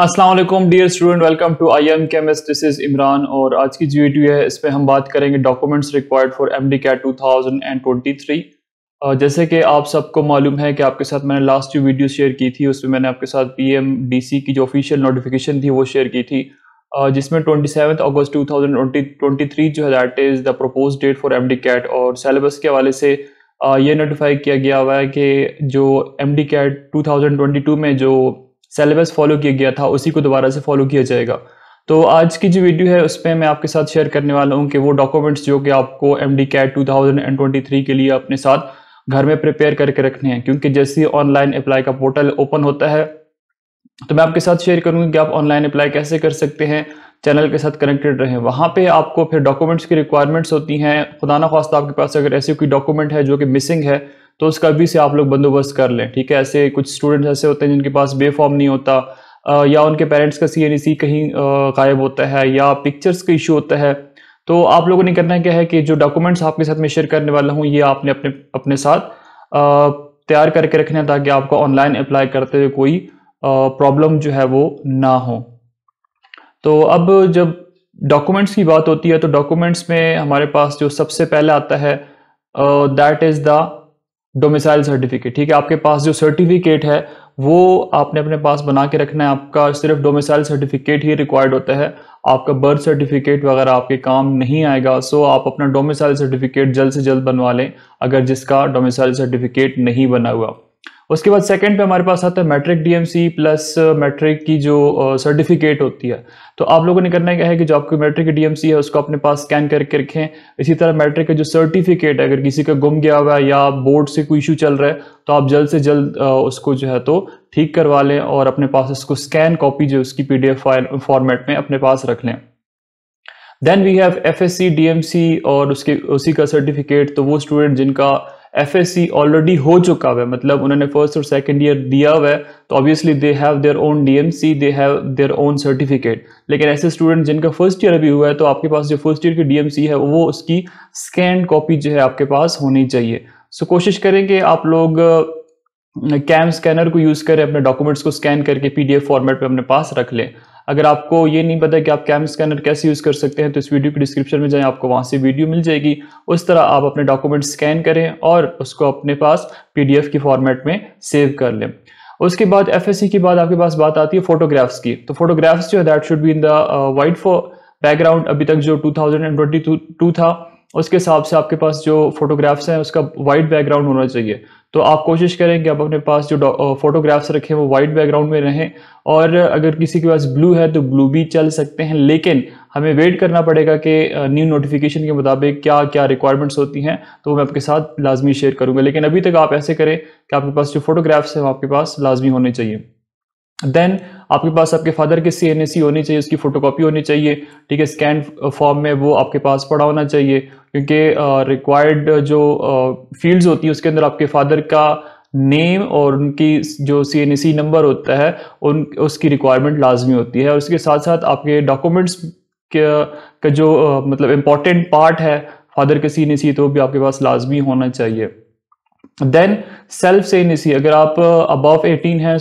Aslam dear student welcome to I am chemist this is Imran और आज की जो वीडियो है इसमें हम बात करेंगे documents required for M D CAT two thousand and twenty three जैसे कि आप सबको मालूम है कि आपके साथ मैंने लास्ट जो वीडियो शेयर की थी उसमें मैंने आपके साथ पी एम डी सी की जो ऑफिशियल नोटिफिकेशन थी वो शेयर की थी जिसमें twenty seven August two thousand twenty twenty three जो है that is the propose date for M D CAT और सेलेबस के हवाले से ये नोटिफाई किया गया हुआ है कि जो M D CAT two thousand twenty two में जो सिलेबस फॉलो किया गया था उसी को दोबारा से फॉलो किया जाएगा तो आज की जो वीडियो है उस पर मैं आपके साथ शेयर करने वाला हूँ कि वो डॉक्यूमेंट्स जो कि आपको M D CAT two thousand and twenty three के लिए अपने साथ घर में प्रिपेयर करके रखने हैं क्योंकि जैसे ही ऑनलाइन अप्लाई का पोर्टल ओपन होता है तो मैं आपके साथ शेयर करूंगी कि आप ऑनलाइन अप्लाई कैसे कर सकते हैं चैनल के साथ कनेक्टेड रहें वहाँ पे आपको फिर डॉक्यूमेंट्स की रिक्वायरमेंट्स होती हैं खुदा ना खास्ता आपके पास अगर ऐसी कोई डॉक्यूमेंट है जो कि मिसिंग है तो उसका भी से आप लोग बंदोबस्त कर लें ठीक है ऐसे कुछ स्टूडेंट्स ऐसे होते हैं जिनके पास बे फॉर्म नहीं होता या उनके पेरेंट्स का सी e कहीं गायब होता है या पिक्चर्स का इशू होता है तो आप लोगों ने करना क्या है कि जो डॉक्यूमेंट्स आपके साथ मैं शेयर करने वाला हूँ ये आपने अपने अपने साथ तैयार करके रखना है ताकि आपको ऑनलाइन अप्लाई करते हुए कोई प्रॉब्लम जो है वो ना हो तो अब जब डॉक्यूमेंट्स की बात होती है तो डॉक्यूमेंट्स में हमारे पास जो सबसे पहले आता है that is the domicile certificate ठीक है आपके पास जो सर्टिफिकेट है वो आपने अपने पास बना के रखना है आपका सिर्फ डोमिसाइल सर्टिफिकेट ही रिक्वायर्ड होता है आपका बर्थ सर्टिफिकेट वगैरह आपके काम नहीं आएगा सो आप अपना डोमिसाइल सर्टिफिकेट जल्द से जल्द बनवा लें अगर जिसका डोमिसाइल सर्टिफिकेट नहीं बना हुआ उसके बाद सेकंड पे हमारे पास आता है मैट्रिक डीएमसी प्लस मैट्रिक की जो सर्टिफिकेट uh, होती है तो आप लोगों ने करना क्या है कि जो आपकी मैट्रिक की डीएमसी है उसको अपने पास स्कैन करके रखें इसी तरह मैट्रिक का जो सर्टिफिकेट है अगर किसी का गुम गया हुआ है या बोर्ड से कोई इशू चल रहा है तो आप जल्द से जल्द uh, उसको जो है तो ठीक करवा लें और अपने पास उसको स्कैन कॉपी जो उसकी पीडीएफ फाइल फॉर्मेट में अपने पास रख लें then we have F S C और उसके उसी का सर्टिफिकेट तो वो स्टूडेंट जिनका एफ ऑलरेडी हो चुका हुआ है मतलब उन्होंने फर्स्ट और सेकेंड ईयर दिया हुआ है तो obviously they have their own DMC they have their own certificate लेकिन ऐसे स्टूडेंट जिनका फर्स्ट ईयर अभी हुआ है तो आपके पास जो फर्स्ट ईयर की डीएमसी है वो उसकी स्कैंड कॉपी जो है आपके पास होनी चाहिए सो कोशिश करें कि आप लोग कैम स्कैनर को यूज़ करें अपने डॉक्यूमेंट्स को स्कैन करके एफ फॉर्मेट पर अपने पास रख लें अगर आपको ये नहीं पता कि आप कैम स्कैनर कैसे यूज़ कर सकते हैं तो इस वीडियो के डिस्क्रिप्शन में जाएं आपको वहाँ से वीडियो मिल जाएगी उस तरह आप अपने डॉक्यूमेंट स्कैन करें और उसको अपने पास पी की फॉर्मेट में सेव कर लें उसके बाद एफ के बाद आपके पास बात आती है फोटोग्राफ्स की तो फोटोग्राफ्स जो है that should be in the white background अभी तक जो टू था उसके हिसाब से आपके पास जो फोटोग्राफ्स हैं उसका वाइट बैकग्राउंड होना चाहिए तो आप कोशिश करें कि आप अपने पास जो फोटोग्राफ्स रखें वो वाइट बैकग्राउंड में रहें और अगर किसी के पास ब्लू है तो ब्लू भी चल सकते हैं लेकिन हमें वेट करना पड़ेगा कि न्यू नोटिफिकेशन के मुताबिक क्या क्या रिक्वायरमेंट्स होती हैं तो मैं आपके साथ लाजमी शेयर करूँगा लेकिन अभी तक आप ऐसे करें कि आपके पास जो फोटोग्राफ्स हैं वो आपके पास लाजमी होने चाहिए देन आपके पास आपके फादर की सी एन होनी चाहिए उसकी फोटोकॉपी होनी चाहिए ठीक है स्कैन फॉर्म में वो आपके पास पड़ा होना चाहिए क्योंकि रिक्वायर्ड uh, जो फील्ड्स uh, होती है उसके अंदर आपके फादर का नेम और उनकी जो सी एन नंबर होता है उन उसकी रिक्वायरमेंट लाजमी होती है और उसके साथ साथ आपके डॉक्यूमेंट्स का जो uh, मतलब इम्पोर्टेंट पार्ट है फादर के सी एन तो भी आपके पास लाजमी होना चाहिए देन एन self सी अगर आप uh, above एटीन हैं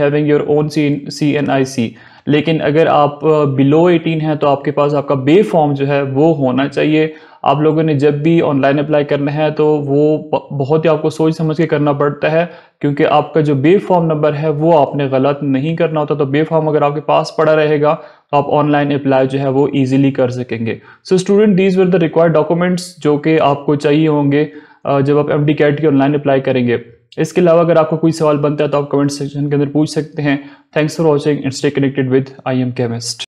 having your own C C N I C लेकिन अगर आप बिलो uh, एटीन हैं तो आपके पास आपका बे फॉर्म जो है वो होना चाहिए आप लोगों ने जब भी ऑनलाइन अप्लाई करना है तो वो बहुत ही आपको सोच समझ के करना पड़ता है क्योंकि आपका जो बे फॉर्म नंबर है वो आपने गलत नहीं करना होता तो बे फॉर्म अगर आपके पास पड़ा रहेगा तो आप ऑनलाइन अप्लाई जो है वो ईजिली कर सकेंगे so student these were the required documents जो कि आपको चाहिए होंगे जब आप एम डी कैट की ऑनलाइन अप्लाई करेंगे इसके अलावा अगर आपको कोई सवाल बनता है तो आप कमेंट सेक्शन के अंदर पूछ सकते हैं thanks for watching and stay connected with I am chemist